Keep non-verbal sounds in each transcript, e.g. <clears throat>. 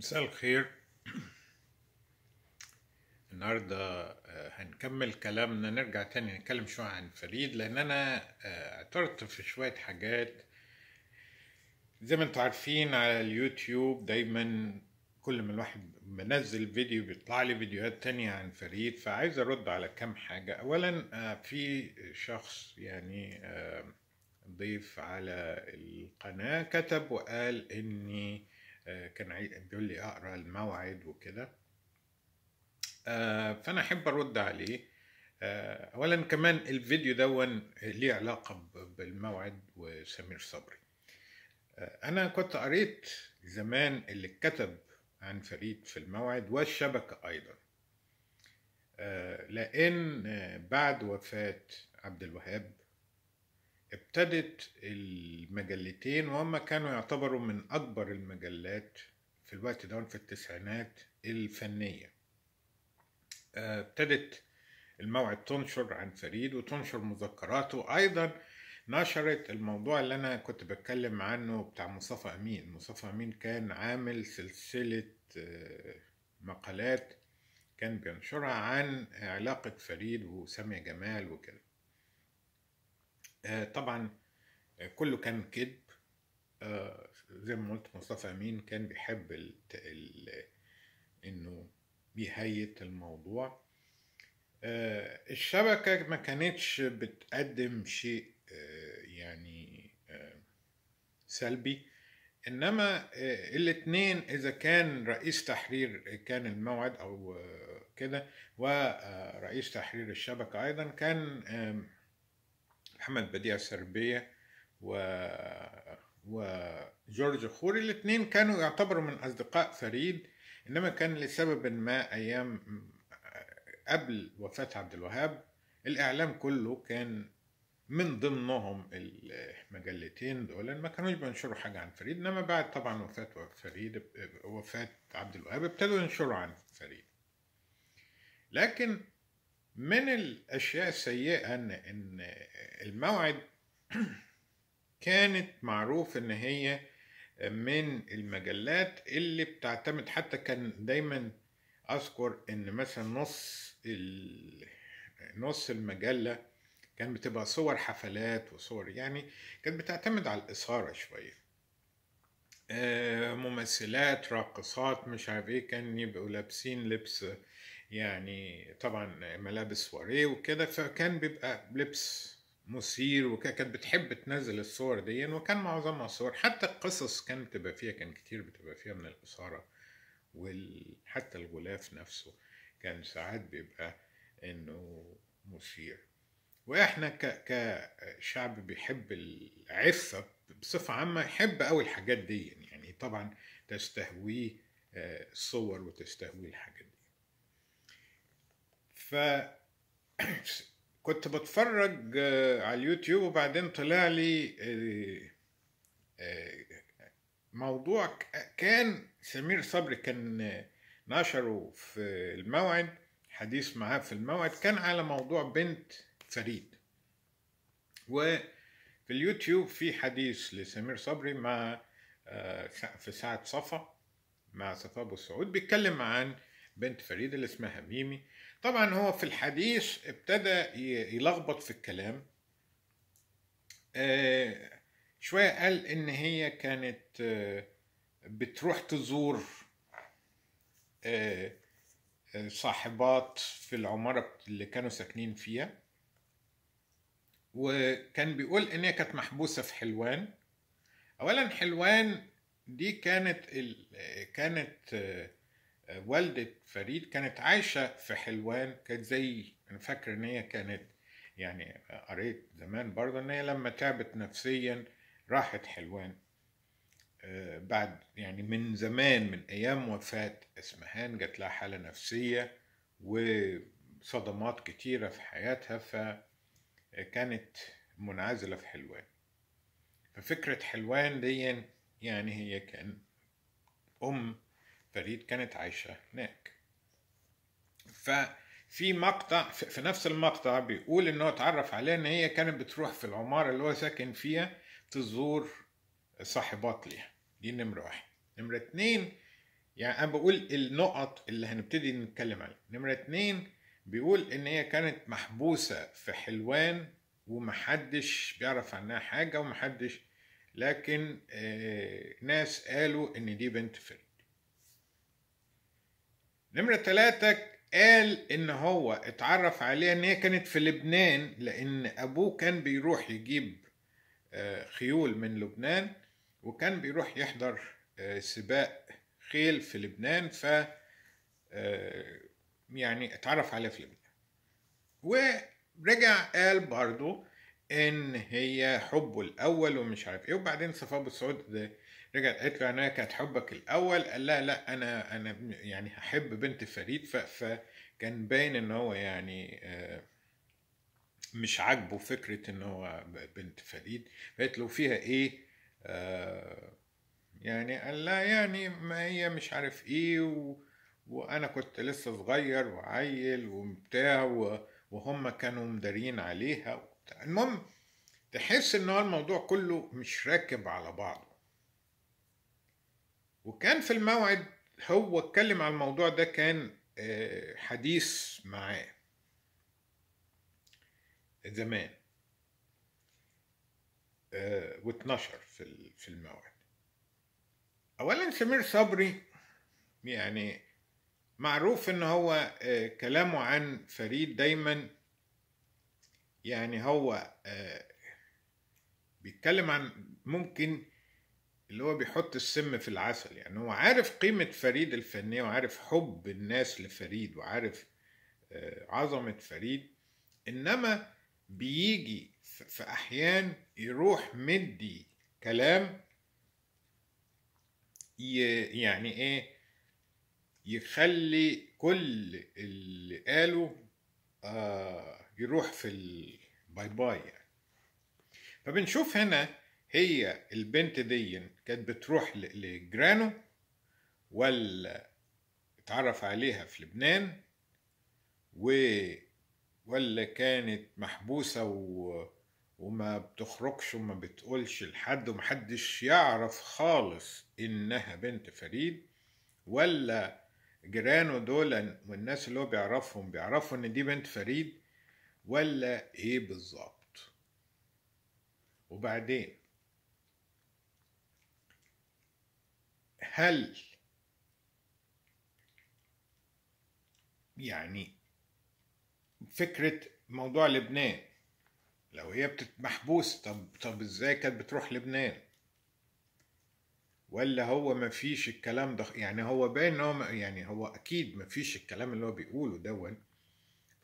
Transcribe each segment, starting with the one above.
مساء الخير النهاردة آه، هنكمل كلامنا نرجع تاني نتكلم شوية عن فريد لأن أنا آه، اعترضت في شوية حاجات زي ما انتوا عارفين على اليوتيوب دايما كل ما الواحد بنزل فيديو بيطلع لي فيديوهات تانية عن فريد فعايز أرد على كام حاجة أولا آه، في شخص يعني ضيف على القناة كتب وقال إني آه، كان بيقول لي اقرا الموعد وكده آه، فانا احب ارد عليه آه، اولا كمان الفيديو دون ليه علاقه بالموعد وسمير صبري انا كنت قريت زمان اللي اتكتب عن فريد في الموعد والشبكه ايضا لان بعد وفاه عبد الوهاب ابتدت المجلتين وهما كانوا يعتبروا من أكبر المجلات في الوقت ده في التسعينات الفنية آه، ابتدت الموعد تنشر عن فريد وتنشر مذكراته أيضا نشرت الموضوع اللي أنا كنت بتكلم عنه بتاع مصطفى أمين مصطفى أمين كان عامل سلسلة آه، مقالات كان بينشرها عن علاقة فريد وسامية جمال وكده آه، طبعا آه، كله كان كذب آه، زي ما قلت مصطفى امين كان بيحب الـ الـ انه بيهيت الموضوع الشبكة ما كانتش بتقدم شيء يعني سلبي انما الاتنين اذا كان رئيس تحرير كان الموعد او كده ورئيس تحرير الشبكة ايضا كان محمد بديع سربية و وجورج خوري الاثنين كانوا يعتبروا من اصدقاء فريد انما كان لسبب ما ايام قبل وفاه عبد الوهاب الاعلام كله كان من ضمنهم المجلتين دول ما كانوش بينشروا حاجه عن فريد انما بعد طبعا وفاه فريد وفاه عبد الوهاب ابتدوا ينشروا عن فريد لكن من الاشياء السيئه ان ان الموعد <clears throat> كانت معروف ان هي من المجلات اللي بتعتمد حتى كان دايما اذكر ان مثلا نص نص المجله كان بتبقى صور حفلات وصور يعني كانت بتعتمد على الاثاره شويه آه، ممثلات راقصات مش عارف ايه كان يبقوا لابسين لبس يعني طبعا ملابس واريه وكده فكان بيبقى لبس مثير وكده كانت بتحب تنزل الصور دي وكان معظمها صور حتى القصص كانت بتبقى فيها كان كتير بتبقى فيها من الإثارة وحتى الغلاف نفسه كان ساعات بيبقى إنه مثير وإحنا كشعب بيحب العفة بصفة عامة يحب أوي الحاجات دي يعني طبعا تستهويه الصور آه، وتستهويه الحاجات دي. فكنت <coughs> بتفرج آه، على اليوتيوب وبعدين طلع لي آه، آه، موضوع كان سمير صبري كان نشره في الموعد حديث معاه في الموعد كان على موضوع بنت فريد وفي اليوتيوب في حديث لسمير صبري مع في ساعة صفا مع صفا ابو السعود بيتكلم عن بنت فريد اللي اسمها ميمي طبعا هو في الحديث ابتدى يلخبط في الكلام آه، شوية قال إن هي كانت آه، بتروح تزور آه، صاحبات في العمارة اللي كانوا ساكنين فيها وكان بيقول إن هي كانت محبوسة في حلوان أولا حلوان دي كانت ال... كانت والدة فريد كانت عايشة في حلوان كانت زي أنا فاكر إن هي كانت يعني قريت زمان برضه إن هي لما تعبت نفسيا راحت حلوان آه، بعد يعني من زمان من أيام وفاة اسمهان جات لها حالة نفسية وصدمات كتيرة في حياتها فكانت منعزلة في حلوان ففكرة حلوان دي يعني هي كان أم فريد كانت عايشة هناك ففي مقطع في نفس المقطع بيقول ان هو اتعرف عليها ان هي كانت بتروح في العمارة اللي هو ساكن فيها تزور صاحبات ليها دي نمرة واحد نمرة اتنين يعني انا بقول النقط اللي هنبتدي نتكلم عليها نمرة اتنين بيقول ان هي كانت محبوسة في حلوان ومحدش بيعرف عنها حاجة ومحدش لكن آه، ناس قالوا ان دي بنت فريد نمرة ثلاثة قال إن هو اتعرف عليها إن هي كانت في لبنان لأن أبوه كان بيروح يجيب آه، خيول من لبنان وكان بيروح يحضر آه، سباق خيل في لبنان ف آه، يعني اتعرف عليها في لبنان ورجع قال برضه ان هي حبه الاول ومش عارف ايه وبعدين صفاب السعود رجعت قالت له انا كانت حبك الاول قال لها لا انا انا يعني هحب بنت فريد فكان باين ان هو يعني آه، مش عاجبه فكره ان هو بنت فريد قالت له فيها ايه آه، يعني قال لا يعني ما هي مش عارف ايه و... وانا كنت لسه صغير وعيل وبتاع وهم كانوا مدارين عليها المهم تحس ان هو الموضوع كله مش راكب على بعضه وكان في الموعد هو اتكلم على الموضوع ده كان آه، حديث معاه زمان آه، واتنشر في في الموعد اولا سمير صبري يعني معروف ان هو آه، كلامه عن فريد دايما يعني هو بيتكلم عن ممكن اللي هو بيحط السم في العسل يعني هو عارف قيمة فريد الفنية وعارف حب الناس لفريد وعارف آه، عظمة فريد إنما بيجي في أحيان يروح مدي كلام يعني إيه يخلي كل اللي قاله آه، يروح في الباي باي يعني فبنشوف هنا هي البنت دي كانت بتروح لجيرانه ولا اتعرف عليها في لبنان و ولا كانت محبوسة و... وما بتخرجش وما بتقولش لحد ومحدش يعرف خالص إنها بنت فريد ولا جيرانه دول والناس اللي هو بيعرفهم بيعرفوا إن دي بنت فريد ولا إيه بالظبط وبعدين هل يعني فكرة موضوع لبنان لو هي محبوس طب طب ازاي كانت بتروح لبنان ولا هو مفيش الكلام ده يعني هو باين ان هو يعني هو اكيد مفيش الكلام اللي هو بيقوله دون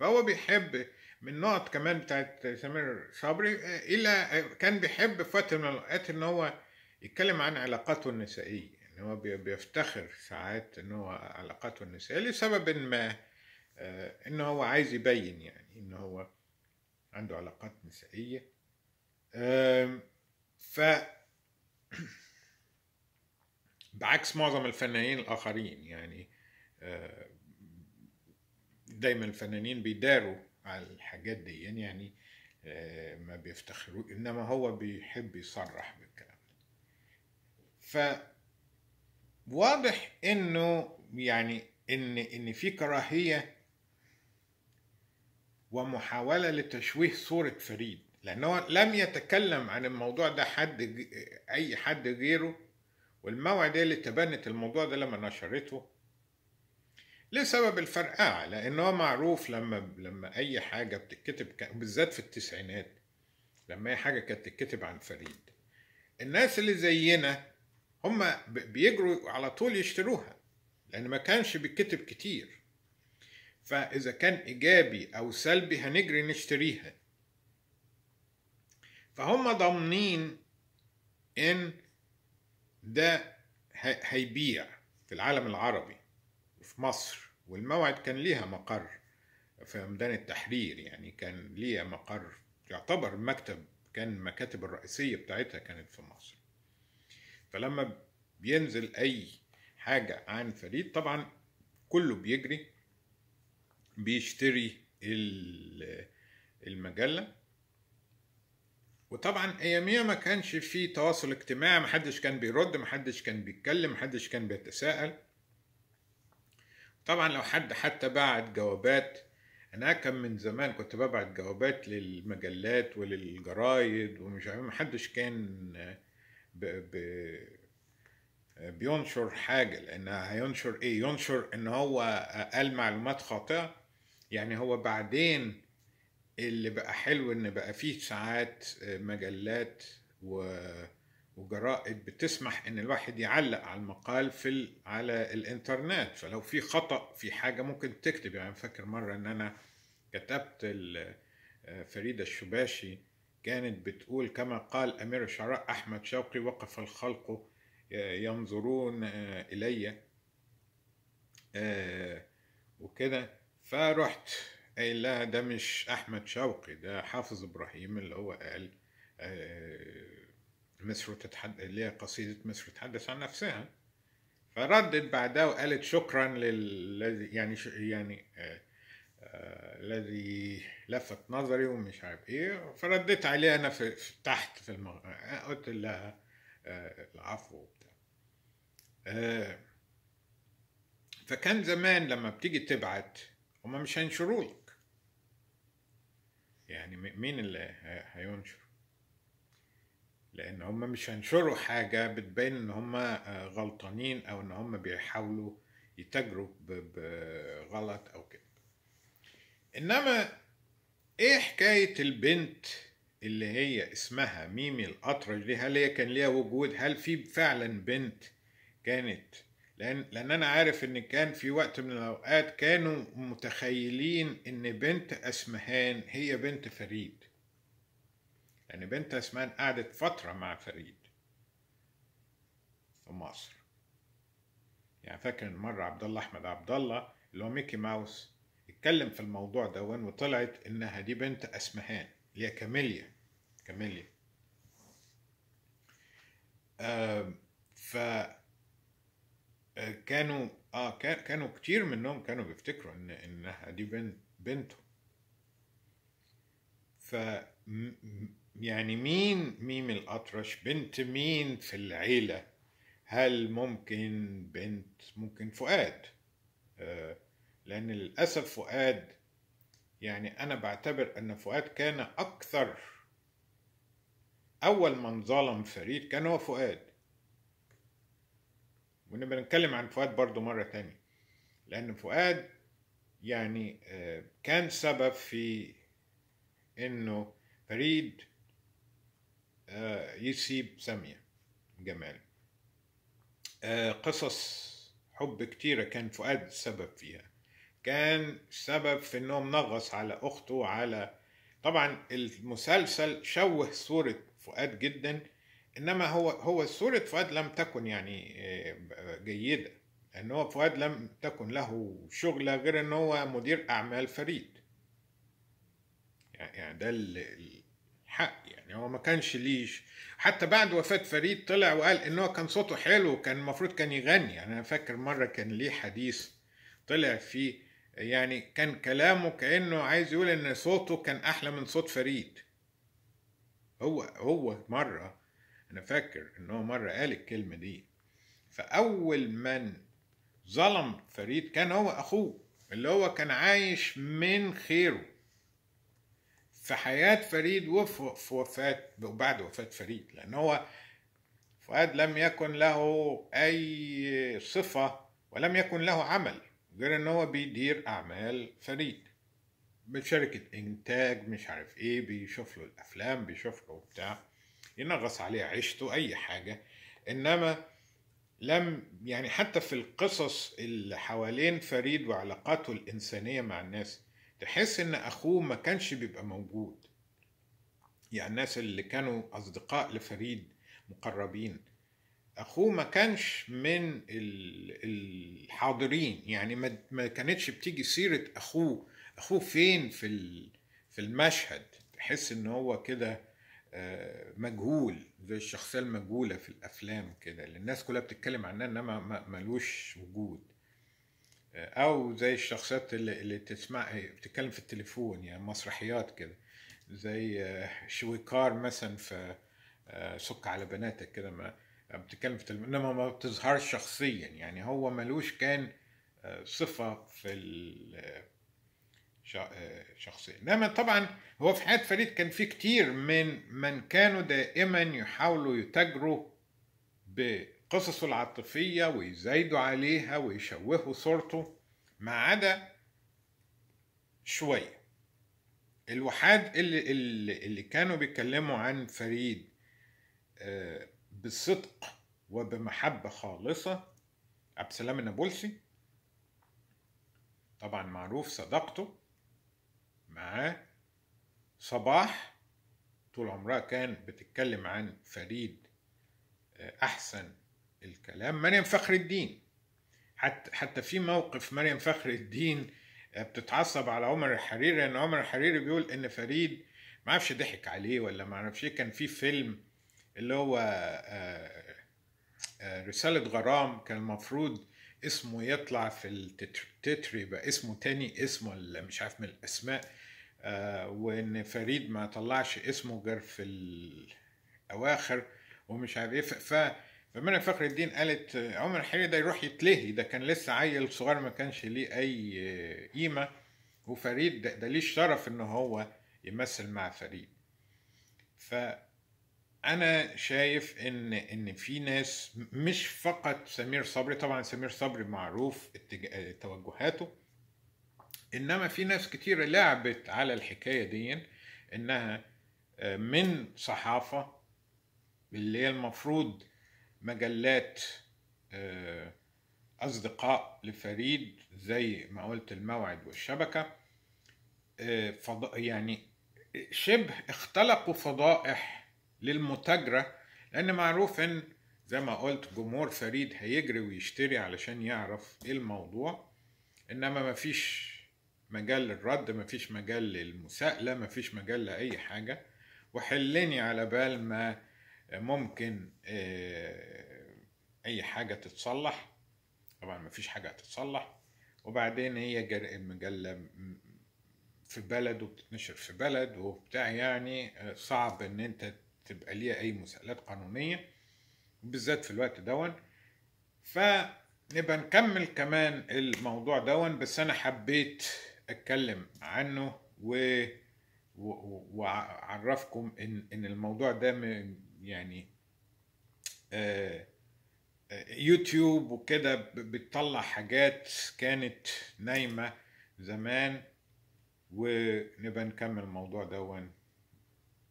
فهو بيحب من نقط كمان بتاعت سمير صبري الى كان بيحب في وقت من الاوقات ان هو يتكلم عن علاقاته النسائيه ان هو بيفتخر ساعات ان هو علاقاته النسائيه لسبب ما آه، ان هو عايز يبين يعني ان هو عنده علاقات نسائيه ف <clears throat> بعكس معظم الفنانين الاخرين يعني آه، دايما الفنانين بيداروا على الحاجات دي يعني آه، ما بيفتخروا انما هو بيحب يصرح بالكلام ف واضح انه يعني ان ان في كراهيه ومحاوله لتشويه صوره فريد لانه لم يتكلم عن الموضوع ده حد اي حد غيره والموعد اللي تبنت الموضوع ده لما نشرته لسبب الفرقعه لان هو معروف لما لما اي حاجه بتتكتب بالذات في التسعينات لما اي حاجه كانت تتكتب عن فريد الناس اللي زينا هم بيجروا على طول يشتروها لأن ما كانش بيتكتب كتير فإذا كان إيجابي أو سلبي هنجري نشتريها فهم ضامنين إن ده هيبيع في العالم العربي وفي مصر والموعد كان ليها مقر في ميدان التحرير يعني كان ليها مقر يعتبر مكتب كان المكاتب الرئيسية بتاعتها كانت في مصر فلما بينزل اي حاجه عن فريد طبعا كله بيجري بيشتري المجله وطبعا اياميها ما كانش في تواصل اجتماعي محدش كان بيرد محدش كان بيتكلم محدش كان بيتساءل طبعا لو حد حتى بعت جوابات انا كان من زمان كنت ببعت جوابات للمجلات وللجرايد ومش عارف محدش كان ب ب بينشر حاجة لأن هينشر إيه؟ ينشر إن هو قال معلومات خاطئة يعني هو بعدين اللي بقى حلو إن بقى فيه ساعات مجلات و وجرائد بتسمح ان الواحد يعلق على المقال في ال... على الانترنت فلو في خطا في حاجه ممكن تكتب يعني فاكر مره ان انا كتبت ال... فريده الشباشي كانت بتقول كما قال أمير الشعراء أحمد شوقي وقف الخلق آه، ينظرون آه، إلي آه، وكده فرحت قايل لها ده مش أحمد شوقي ده حافظ إبراهيم اللي هو قال مصر تتحدث اللي هي قصيدة مصر تتحدث عن نفسها فردت بعدها وقالت شكرا للذي يعني ش... يعني الذي لفت نظري ومش عارف ايه فرديت عليها انا في تحت في المغ... قلت لها آه، العفو وبتاع آه فكان زمان لما بتيجي تبعت هما مش هينشروا لك يعني مين اللي هينشر لان هما مش هينشروا حاجه بتبين ان هما آه، غلطانين او ان هما بيحاولوا يتجروا بغلط او كده انما ايه حكاية البنت اللي هي اسمها ميمي الأطرش دي هل هي كان ليها وجود هل في فعلا بنت كانت لأن, لأن أنا عارف إن كان في وقت من الأوقات كانوا متخيلين إن بنت أسمهان هي بنت فريد لأن يعني بنت أسمهان قعدت فترة مع فريد في مصر يعني فاكر مرة عبد الله أحمد عبد الله اللي هو ميكي ماوس اتكلم في الموضوع ده وطلعت انها دي بنت اسمهان اللي هي كاميليا كاميليا آه ف كانوا اه كانوا كتير منهم كانوا بيفتكروا ان انها دي بنت بنته ف يعني مين ميم الأطرش بنت مين في العيلة هل ممكن بنت ممكن فؤاد آه لأن للأسف فؤاد يعني أنا بعتبر أن فؤاد كان أكثر أول من ظلم فريد كان هو فؤاد ونبقى نتكلم عن فؤاد برضو مرة تانية لأن فؤاد يعني آه، كان سبب في إنه فريد آه، يسيب سامية جمال آه، قصص حب كتيرة كان فؤاد سبب فيها كان سبب في انهم منغص على اخته وعلى طبعا المسلسل شوه صورة فؤاد جدا انما هو هو صورة فؤاد لم تكن يعني آه، جيدة ان هو فؤاد لم تكن له شغلة غير ان هو مدير اعمال فريد يعني ده الحق يعني هو ما كانش ليش حتى بعد وفاة فريد طلع وقال ان هو كان صوته حلو كان المفروض كان يغني يعني انا فاكر مرة كان ليه حديث طلع فيه يعني كان كلامه كأنه عايز يقول إن صوته كان أحلى من صوت فريد هو هو مرة أنا فاكر إن هو مرة قال الكلمة دي فأول من ظلم فريد كان هو أخوه اللي هو كان عايش من خيره في حياة فريد وفي وفاة وبعد وفاة فريد لأن هو فؤاد لم يكن له أي صفة ولم يكن له عمل غير ان هو بيدير اعمال فريد بشركة انتاج مش عارف ايه بيشوف له الافلام بيشوف له بتاع ينغص عليه عيشته اي حاجة انما لم يعني حتى في القصص اللي حوالين فريد وعلاقاته الانسانية مع الناس تحس ان اخوه ما كانش بيبقى موجود يعني الناس اللي كانوا اصدقاء لفريد مقربين اخوه ما كانش من الحاضرين يعني ما كانتش بتيجي سيره اخوه اخوه فين في في المشهد تحس ان هو كده آه، مجهول زي الشخصيه المجهوله في الافلام كده اللي الناس كلها بتتكلم عنها انما ملوش وجود آه، او زي الشخصيات اللي, تسمع بتتكلم في التليفون يعني مسرحيات كده زي آه، شويكار مثلا في سك على بناتك كده ما آه، بتتكلم في تلم... انما ما بتظهرش شخصيا يعني هو ملوش كان آه، صفه في آه، شخصيا انما طبعا هو في حياه فريد كان في كتير من من كانوا دائما يحاولوا يتاجروا بقصصه العاطفيه ويزايدوا عليها ويشوهوا صورته ما عدا شويه الوحاد اللي, اللي, اللي كانوا بيتكلموا عن فريد بصدق وبمحبة خالصة عبد السلام النابلسي طبعا معروف صداقته معاه صباح طول عمرها كان بتتكلم عن فريد آه، أحسن الكلام مريم فخر الدين حتى حتى في موقف مريم فخر الدين آه، بتتعصب على عمر الحريري ان عمر الحريري بيقول ان فريد ما اعرفش ضحك عليه ولا ما اعرفش إيه. كان في فيلم اللي هو آه، آه، آه، رسالة غرام كان المفروض اسمه يطلع في التتر يبقى اسمه تاني اسمه اللي مش عارف من الأسماء وإن فريد ما طلعش اسمه غير في الأواخر ومش عارف إيه ف فمنى فخر الدين قالت عمر الحريري ده يروح يتلهي ده كان لسه عيل صغير ما كانش ليه أي قيمة وفريد ده, ده ليه شرف إن هو يمثل مع فريد ف انا شايف ان ان في ناس مش فقط سمير صبري طبعا سمير صبري معروف توجهاته انما في ناس كتير لعبت على الحكايه دي انها آه، من صحافه اللي هي المفروض مجلات آه، اصدقاء لفريد زي ما قلت الموعد والشبكه آه، يعني شبه اختلقوا فضائح للمتاجرة لأن معروف إن زي ما قلت جمهور فريد هيجري ويشتري علشان يعرف إيه الموضوع إنما مفيش مجال للرد مفيش مجال للمساءلة مفيش مجال لأي حاجة وحلني على بال ما ممكن آه، أي حاجة تتصلح طبعا مفيش حاجة هتتصلح وبعدين هي المجلة في بلد وبتتنشر في بلد وبتاع يعني آه، صعب إن أنت تبقى ليها اي مساءلات قانونيه بالذات في الوقت دون فنبقى نكمل كمان الموضوع دون بس انا حبيت اتكلم عنه و وعرفكم ان ان الموضوع ده يعني آه، آه، يوتيوب وكده بتطلع حاجات كانت نايمه زمان ونبقى نكمل الموضوع دون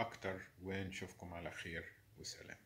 أكتر ونشوفكم على خير وسلام